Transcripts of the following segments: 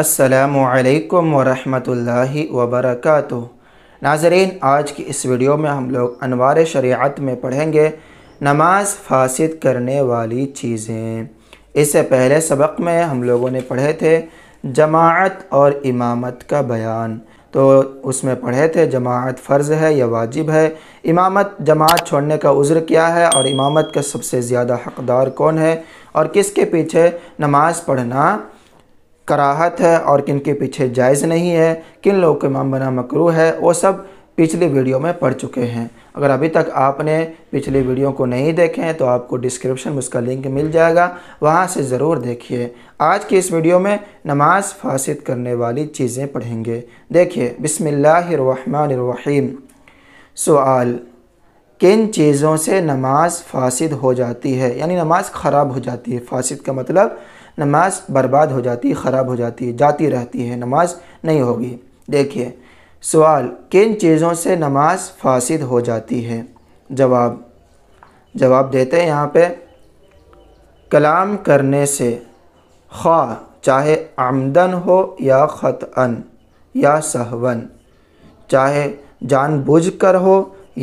असलकम वरहमतुल्लाहि वबरकatuह नाजरीन आज की इस वीडियो में हम लोग अनवार शरीत में पढ़ेंगे नमाज फासद करने वाली चीज़ें इससे पहले सबक में हम लोगों ने पढ़े थे जमात और इमामत का बयान तो उसमें पढ़े थे जमात फ़र्ज़ है या वाजिब है इमामत जमात छोड़ने का उज़्र क्या है और इमामत का सबसे ज़्यादा हकदार कौन है और किसके पीछे नमाज़ पढ़ना कराहत है और किन के पीछे जायज़ नहीं है किन लोगों को इमाम बना मकरू है वो सब पिछली वीडियो में पढ़ चुके हैं अगर अभी तक आपने पिछली वीडियो को नहीं देखे हैं तो आपको डिस्क्रिप्शन में उसका लिंक मिल जाएगा वहाँ से ज़रूर देखिए आज की इस वीडियो में नमाज फासिद करने वाली चीज़ें पढ़ेंगे देखिए बिसमीम सवाल किन चीज़ों से नमाज फासिद हो जाती है यानी नमाज ख़राब हो जाती है फासिद का मतलब नमाज बर्बाद हो जाती ख़राब हो जाती जाती रहती है नमाज नहीं होगी देखिए सवाल किन चीज़ों से नमाज फासिद हो जाती है जवाब जवाब देते हैं यहाँ पे कलाम करने से ख्वा चाहे आमदन हो या ख़त या सहवन चाहे जानबूझकर हो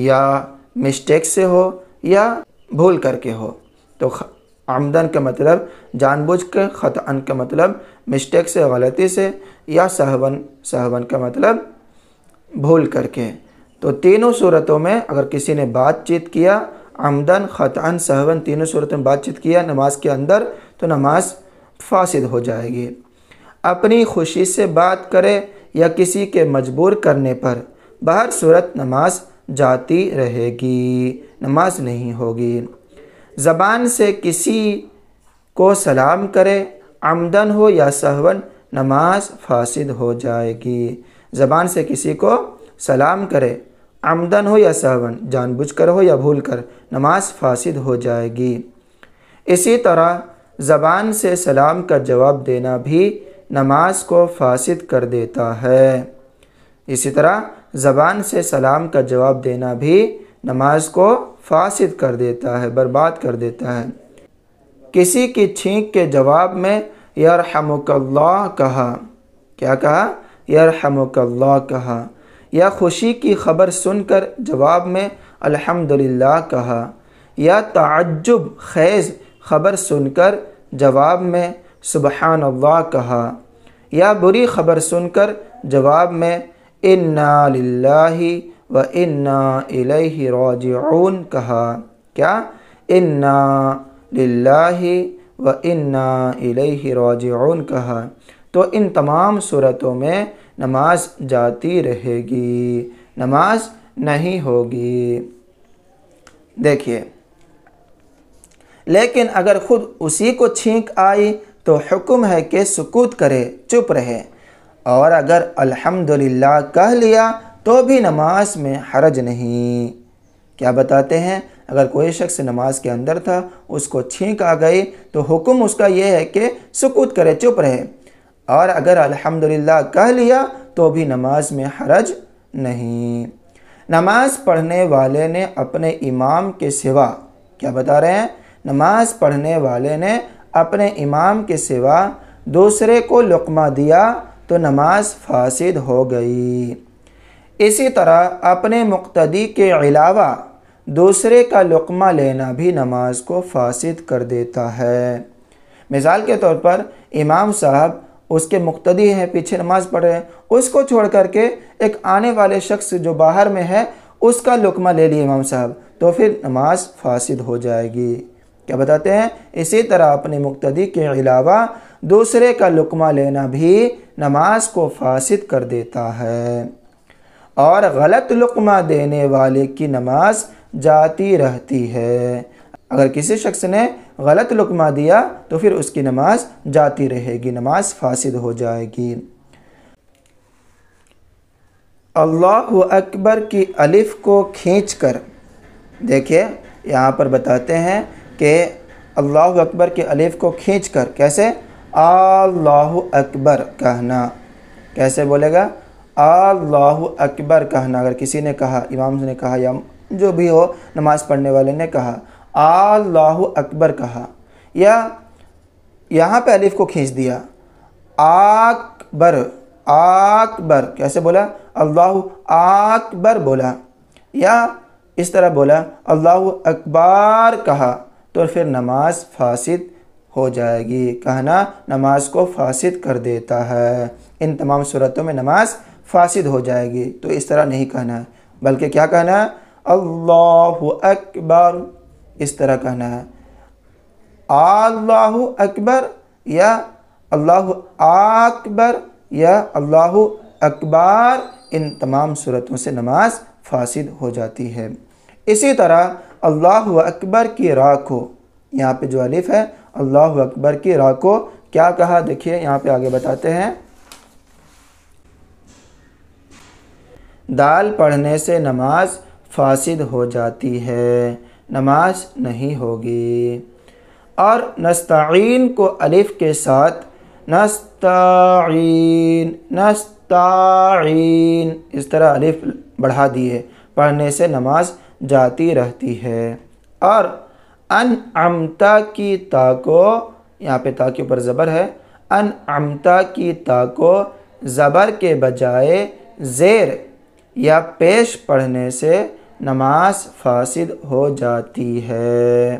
या मिस्टेक से हो या भूल करके हो तो आमदन का मतलब जानबूझ के ख़तान का मतलब मिस्टेक से गलती से या सहवन सहवन का मतलब भूल करके तो तीनों सूरतों में अगर किसी ने बातचीत किया आमदन ख़तान सहवन तीनों सूरतों में बातचीत किया नमाज के अंदर तो नमाज फासिद हो जाएगी अपनी खुशी से बात करे या किसी के मजबूर करने पर बाहर सूरत नमाज जाती रहेगी नमाज नहीं होगी ज़बान से किसी को सलाम करे आमदन हो या सहवन नमाज फासिद हो जाएगी ज़बान से किसी को सलाम करे आमदन हो या सहवन जानबूझकर हो या भूल कर नमाज फासिद हो जाएगी इसी तरह ज़बान से सलाम का जवाब देना भी नमाज को फासिद कर देता है इसी तरह ज़बान से सलाम का जवाब देना भी नमाज को फासिद कर देता है बर्बाद कर देता है किसी की छींक के जवाब में हमकल्ला कहा क्या कहा हमकल्ला कहा या खुशी की खबर सुनकर जवाब में अल्हम्दुलिल्लाह कहा या ताज्जुब खैज़ खबर सुनकर जवाब में सुबहान अल्लाह कहा या बुरी खबर सुनकर जवाब में इन्ना लिल्लाही व इन्ना इलैहि राजिऊन कहा क्या इन्ना लिल्लाहि व इन्ना इलैहि राजिऊन कहा तो इन तमाम सूरतों में नमाज जाती रहेगी नमाज नहीं होगी देखिए लेकिन अगर ख़ुद उसी को छींक आई तो हुक्म है कि सुकूत करे चुप रहे और अगर अल्हम्दुलिल्लाह कह लिया तो भी नमाज में हरज नहीं क्या बताते हैं अगर कोई शख्स नमाज के अंदर था उसको छींक आ गई तो हुक्म उसका यह है कि सुकूत करे चुप रहे और अगर अल्हम्दुलिल्लाह कह लिया तो भी नमाज में हरज नहीं नमाज पढ़ने वाले ने अपने इमाम के सिवा क्या बता रहे हैं नमाज पढ़ने वाले ने अपने इमाम के सिवा दूसरे को लुकमा दिया तो नमाज फासिद हो गई इसी तरह अपने मुक्तदी के अलावा दूसरे का लुकमा लेना भी नमाज को फासिद कर देता है मिसाल के तौर पर इमाम साहब उसके मुक्तदी हैं पीछे नमाज़ पढ़ रहे हैं उसको छोड़ कर के एक आने वाले शख्स जो बाहर में है उसका लुकमा ले लिया इमाम साहब तो फिर नमाज फासिद हो जाएगी क्या बताते हैं इसी तरह अपने मुक्तदी के अलावा दूसरे का लुकमा लेना भी नमाज को फासिद कर देता है और गलत लुकमा देने वाले की नमाज जाती रहती है अगर किसी शख्स ने गलत लुकमा दिया तो फिर उसकी नमाज जाती रहेगी नमाज फासिद हो जाएगी अल्लाह अकबर की अलिफ को खींच कर देखिए यहाँ पर बताते हैं कि अल्लाह अकबर की अलिफ को खींच कर कैसे अल्लाह अकबर कहना कैसे बोलेगा अल्लाह अकबर कहना अगर किसी ने कहा इमाम ने कहा या जो भी हो नमाज पढ़ने वाले ने कहा अल्लाह अकबर कहा या यहाँ पे अलिफ को खींच दिया आकबर आकबर कैसे बोला अल्लाह आकबर बोला या इस तरह बोला अल्लाह अकबार कहा तो फिर नमाज फासिद हो जाएगी कहना नमाज को फासिद कर देता है इन तमाम सूरतों में नमाज फासिद हो जाएगी तो इस तरह नहीं कहना है बल्कि क्या कहना है अल्लाह अकबर इस तरह कहना है अल्लाह अकबर या अल्लाह अकबर या अल्लाह अकबर इन तमाम सूरतों से नमाज फासिद हो जाती है इसी तरह अल्लाह अकबर की राखो को यहाँ पे जो अलिफ है अल्लाह अकबर की राखो को क्या कहा देखिए यहाँ पे आगे बताते हैं दाल पढ़ने से नमाज फासिद हो जाती है नमाज नहीं होगी और नस्ताइन को अलिफ़ के साथ नस्ताइन नस्ताइन इस तरह अलिफ़ बढ़ा दी है पढ़ने से नमाज जाती रहती है और अन अमता की ता को यहाँ पे ता के ऊपर ज़बर है अन अमता की ता को ज़बर के बजाय ज़ेर या पेश पढ़ने से नमाज फासिद हो जाती है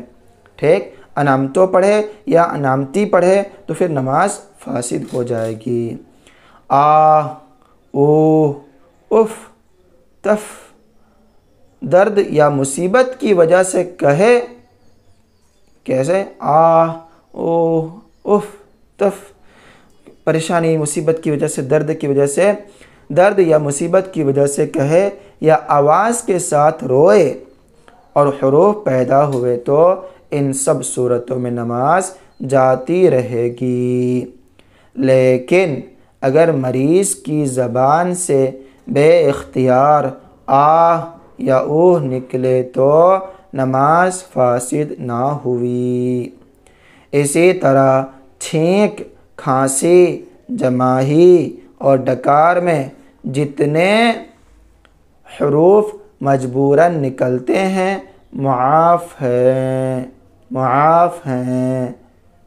ठीक अनामतो पढ़े या अनामती पढ़े तो फिर नमाज फासिद हो जाएगी आ ओ उफ तफ दर्द या मुसीबत की वजह से कहे कैसे आ ओ उफ तफ परेशानी मुसीबत की वजह से दर्द की वजह से दर्द या मुसीबत की वजह से कहे या आवाज़ के साथ रोए और हरूफ पैदा हुए तो इन सब सूरतों में नमाज जाती रहेगी लेकिन अगर मरीज़ की ज़बान से बेख्तियार आह या ऊह निकले तो नमाज फासिद ना हुई इसी तरह छींक खांसी जमाही और डकार में जितने हरूफ मजबूरन निकलते हैं मुआफ़ हैं मुआफ़ हैं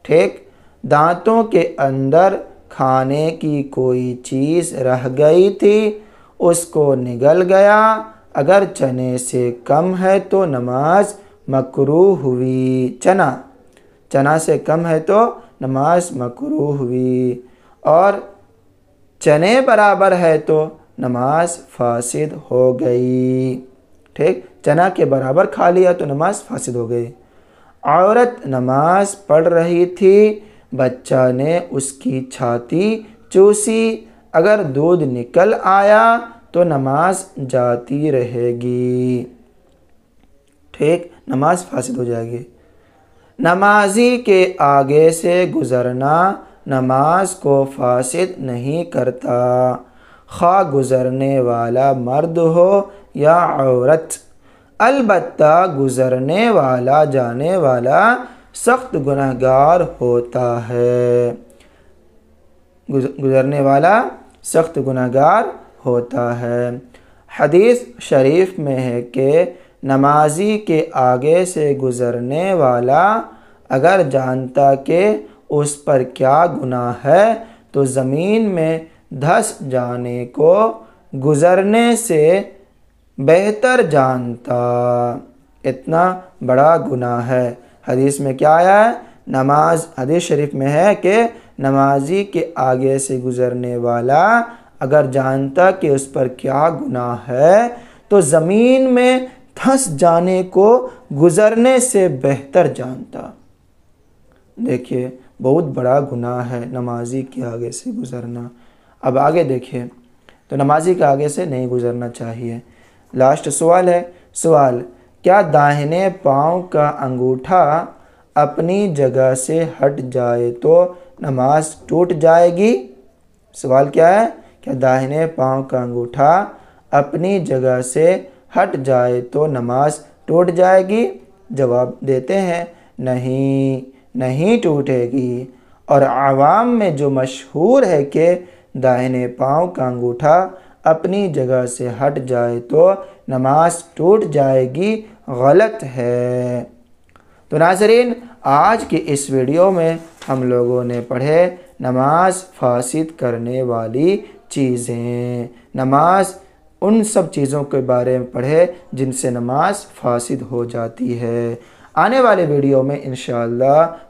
ठीक दांतों के अंदर खाने की कोई चीज़ रह गई थी उसको निगल गया अगर चने से कम है तो नमाज मकरू हुई चना चना से कम है तो नमाज मकरू हुई और चने बराबर है तो नमाज फासिद हो गई ठीक चना के बराबर खा लिया तो नमाज फासिद हो गई औरत नमाज पढ़ रही थी बच्चा ने उसकी छाती चूसी अगर दूध निकल आया तो नमाज जाती रहेगी ठीक नमाज फासिद हो जाएगी नमाजी के आगे से गुज़रना नमाज को फासिद नहीं करता खा गुज़रने वाला मर्द हो या औरत अलबत् गुज़रने वाला जाने वाला सख्त गुनागार होता है गुज़रने वाला सख्त गुनागार होता है हदीस शरीफ में है कि नमाजी के आगे से गुज़रने वाला अगर जानता कि उस पर क्या गुनाह है तो ज़मीन में धस जाने को गुज़रने से बेहतर जानता इतना बड़ा गुनाह है हदीस में क्या आया है नमाज हदीस शरीफ में है कि नमाजी के आगे से गुज़रने वाला अगर जानता कि उस पर क्या गुनाह है तो ज़मीन में धस जाने को गुज़रने से बेहतर जानता देखिए बहुत बड़ा गुनाह है नमाजी के आगे से गुज़रना अब आगे देखिए तो नमाजी के आगे से नहीं गुज़रना चाहिए लास्ट सवाल है सवाल क्या दाहिने पाँव का अंगूठा अपनी जगह से हट जाए तो नमाज टूट जाएगी सवाल क्या है क्या दाहिने पाँव का अंगूठा अपनी जगह से हट जाए तो नमाज टूट जाएगी जवाब देते हैं नहीं नहीं टूटेगी और आवाम में जो मशहूर है कि दाहिने पाँव का अंगूठा अपनी जगह से हट जाए तो नमाज टूट जाएगी गलत है तो नाजरीन आज के इस वीडियो में हम लोगों ने पढ़े नमाज फासिद करने वाली चीज़ें नमाज उन सब चीज़ों के बारे में पढ़े जिनसे नमाज फासिद हो जाती है आने वाले वीडियो में इन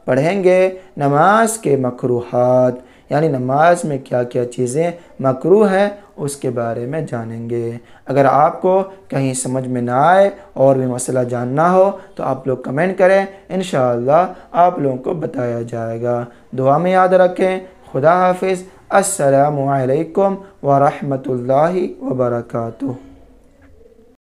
पढ़ेंगे नमाज के मकरूहत यानी नमाज में क्या क्या चीज़ें मकरू है उसके बारे में जानेंगे अगर आपको कहीं समझ में ना आए और भी मसला जानना हो तो आप लोग कमेंट करें इन आप लोगों को बताया जाएगा दुआ में याद रखें खुदा हाफिज़ असलकम वरहमल वर्का